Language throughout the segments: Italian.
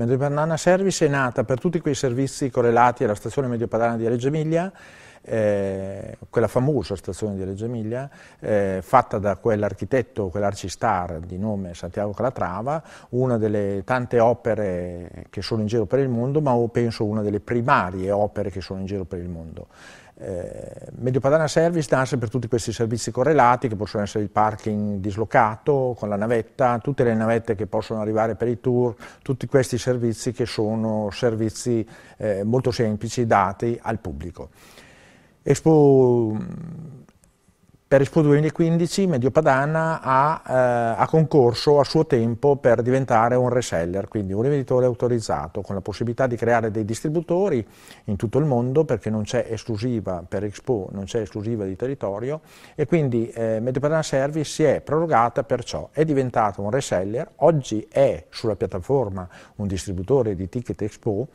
Medio Padana Service è nata per tutti quei servizi correlati alla stazione Medio Padana di Reggio Emilia, eh, quella famosa stazione di Reggio Emilia, eh, fatta da quell'architetto, quell'arcistar di nome Santiago Calatrava, una delle tante opere che sono in giro per il mondo, ma penso una delle primarie opere che sono in giro per il mondo. Eh, Mediopadana Service nasce per tutti questi servizi correlati che possono essere il parking dislocato con la navetta, tutte le navette che possono arrivare per i tour, tutti questi servizi che sono servizi eh, molto semplici dati al pubblico. Expo per Expo 2015 Mediopadana ha, eh, ha, concorso a suo tempo per diventare un reseller, quindi un rivenditore autorizzato, con la possibilità di creare dei distributori in tutto il mondo perché non c'è esclusiva per Expo, non c'è esclusiva di territorio e quindi eh, Mediopadana Service si è prorogata perciò, è diventato un reseller, oggi è sulla piattaforma un distributore di ticket Expo,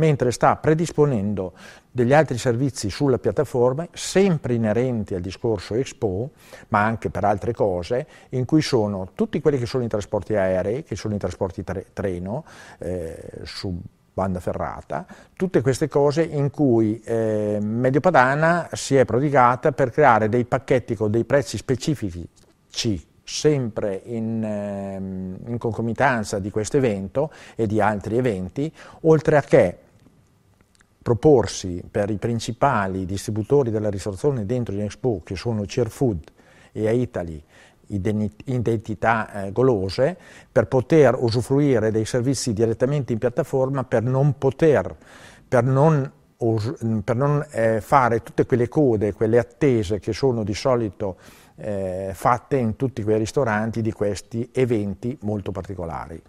mentre sta predisponendo degli altri servizi sulla piattaforma, sempre inerenti al discorso Expo, ma anche per altre cose, in cui sono tutti quelli che sono i trasporti aerei, che sono i trasporti tre, treno, eh, su banda ferrata, tutte queste cose in cui eh, Mediopadana si è prodigata per creare dei pacchetti con dei prezzi specifici sempre in, ehm, in concomitanza di questo evento e di altri eventi, oltre a che proporsi per i principali distributori della ristorazione dentro di Expo, che sono Cheerfood e Aitali, identità eh, golose, per poter usufruire dei servizi direttamente in piattaforma, per non poter, per non, per non eh, fare tutte quelle code, quelle attese che sono di solito eh, fatte in tutti quei ristoranti di questi eventi molto particolari.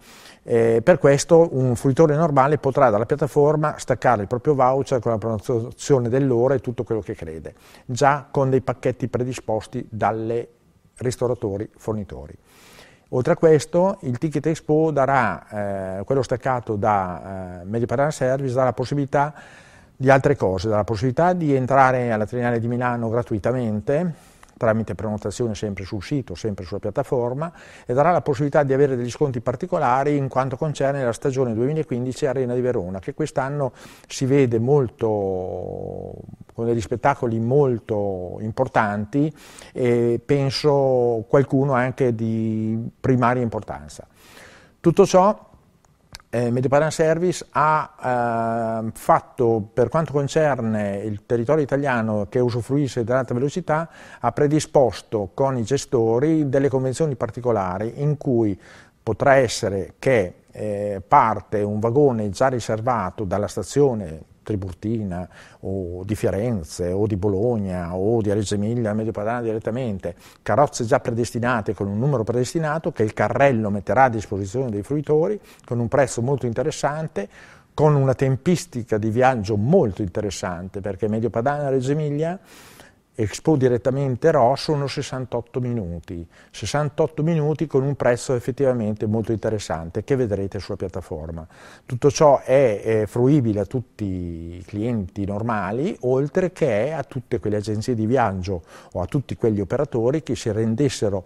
Eh, per questo un fruitore normale potrà dalla piattaforma staccare il proprio voucher con la prenotazione dell'ora e tutto quello che crede, già con dei pacchetti predisposti dalle ristoratori fornitori. Oltre a questo, il Ticket Expo darà, eh, quello staccato da eh, Media Service, darà la possibilità di altre cose, darà la possibilità di entrare alla Triennale di Milano gratuitamente, tramite prenotazione sempre sul sito, sempre sulla piattaforma, e darà la possibilità di avere degli sconti particolari in quanto concerne la stagione 2015 Arena di Verona, che quest'anno si vede molto con degli spettacoli molto importanti e penso qualcuno anche di primaria importanza. Tutto ciò eh, Mediterranean Service ha eh, fatto, per quanto concerne il territorio italiano che usufruisce dell'alta velocità, ha predisposto con i gestori delle convenzioni particolari in cui potrà essere che eh, parte un vagone già riservato dalla stazione Triburtina o di Firenze o di Bologna o di Reggio Emilia, a Medio Padana direttamente, carrozze già predestinate con un numero predestinato che il carrello metterà a disposizione dei fruitori con un prezzo molto interessante, con una tempistica di viaggio molto interessante perché Medio Padana e Reggio Emilia Expo direttamente RO sono 68 minuti, 68 minuti con un prezzo effettivamente molto interessante che vedrete sulla piattaforma. Tutto ciò è, è fruibile a tutti i clienti normali, oltre che a tutte quelle agenzie di viaggio o a tutti quegli operatori che si rendessero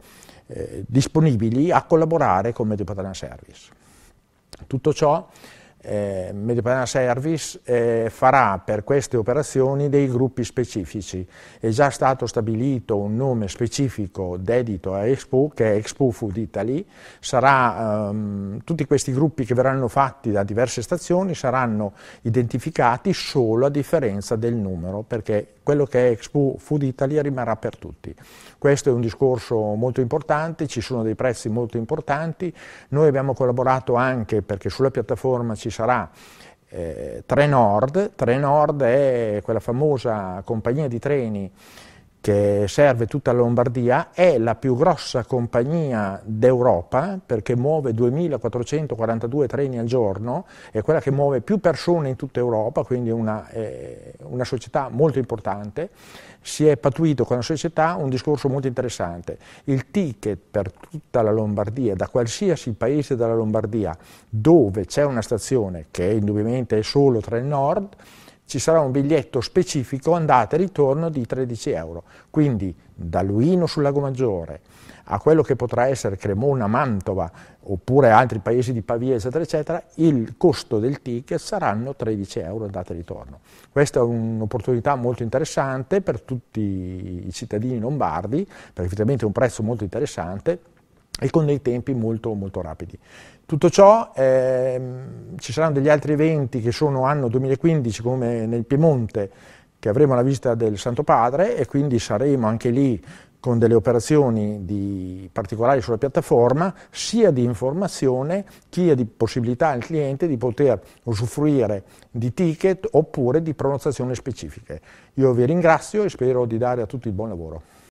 eh, disponibili a collaborare come Department Service. Tutto ciò eh, Mediterranean Service eh, farà per queste operazioni dei gruppi specifici. È già stato stabilito un nome specifico dedito a Expo, che è Expo Food Italy. Sarà, ehm, tutti questi gruppi che verranno fatti da diverse stazioni saranno identificati solo a differenza del numero, perché quello che è Expo Food Italy rimarrà per tutti. Questo è un discorso molto importante, ci sono dei prezzi molto importanti, noi abbiamo collaborato anche perché sulla piattaforma ci sarà eh, Trenord, Trenord è quella famosa compagnia di treni che serve tutta la Lombardia, è la più grossa compagnia d'Europa perché muove 2.442 treni al giorno, è quella che muove più persone in tutta Europa, quindi una, eh, una società molto importante. Si è patuito con la società un discorso molto interessante. Il ticket per tutta la Lombardia, da qualsiasi paese della Lombardia dove c'è una stazione, che indubbiamente è solo tra il nord, ci sarà un biglietto specifico andata e ritorno di 13 euro. Quindi da Luino sul Lago Maggiore a quello che potrà essere Cremona, Mantova oppure altri paesi di Pavia, eccetera, eccetera, il costo del ticket saranno 13 euro andata e ritorno. Questa è un'opportunità molto interessante per tutti i cittadini lombardi, perché effettivamente è un prezzo molto interessante e con dei tempi molto, molto rapidi. Tutto ciò, ehm, ci saranno degli altri eventi che sono anno 2015 come nel Piemonte, che avremo la visita del Santo Padre e quindi saremo anche lì con delle operazioni di, particolari sulla piattaforma, sia di informazione che di possibilità al cliente di poter usufruire di ticket oppure di prenotazioni specifiche. Io vi ringrazio e spero di dare a tutti il buon lavoro.